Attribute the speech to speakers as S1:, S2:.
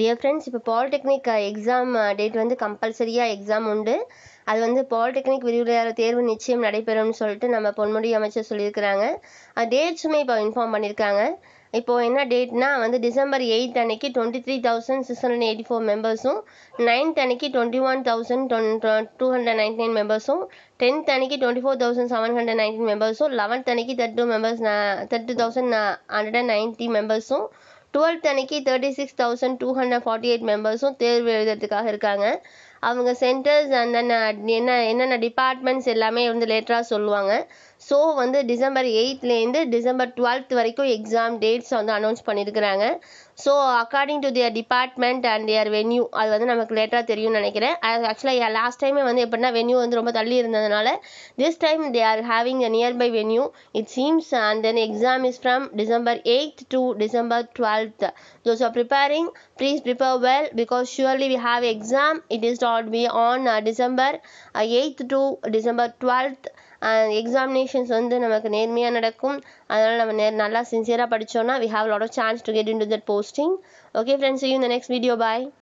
S1: dear friends இப்போ polytechnic exam date வந்து கம்பல்சரியாக எக்ஸாம் உண்டு அது வந்து பாலிடெக்னிக் விரிவுரையாளர் தேர்வு நிச்சயம் நடைபெறும்னு சொல்லிட்டு நம்ம பொன்முடி அமைச்சர் சொல்லியிருக்கிறாங்க டேட்ஸுமே இப்போ இன்ஃபார்ம் பண்ணியிருக்காங்க இப்போது என்ன டேட்னா வந்து டிசம்பர் எயித் அன்னைக்கு twenty three thousand six hundred eighty four மெம்பர்ஸும் நைன்த் அன்னைக்கு twenty one thousand two hundred ninety nine மெம்பர்ஸும் டென்த் அன்னைக்கு twenty four thousand seven hundred nineteen மெம்பர்ஸும் லெவன்த் அன்னைக்கு thirty two members thirty two thousand hundred and ninety மெம்பர்ஸும் twelfth அன்னைக்கு thirty six thousand two hundred forty eight மெம்பர்ஸும் தேர்வு எழுதுறதுக்காக இருக்காங்க அவங்க சென்டர்ஸ் அந்த uh, என்ன என்னென்ன டிபார்ட்மெண்ட்ஸ் எல்லாமே வந்து லேட்டராக சொல்லுவாங்க ஸோ வந்து டிசம்பர் எயித்துலேருந்து டிசம்பர் டுவெல்த் வரைக்கும் எக்ஸாம் டேட்ஸ் வந்து அனௌன்ஸ் பண்ணியிருக்கிறாங்க so according to their department and their venue அது வந்து நமக்கு லேட்டராக தெரியும்னு நினைக்கிறேன் ஆக்சுவலாக லாஸ்ட் டைமே வந்து எப்படின்னா வென்யூ வந்து ரொம்ப தள்ளி இருந்ததுனால this time they are having a nearby venue it seems and then exam is from December eighth to December twelfth those so preparing please prepare well because surely we have exam it is start we on December eighth uh, December twelfth examinations வந்து நமக்கு நேர்மையாக நடக்கும் அதனால் நம்ம நே நல்லா சின்சியராக படித்தோன்னா we have lot of chance to get into that posting okay friends you இந்த நெக்ஸ்ட் வீடியோ பாய்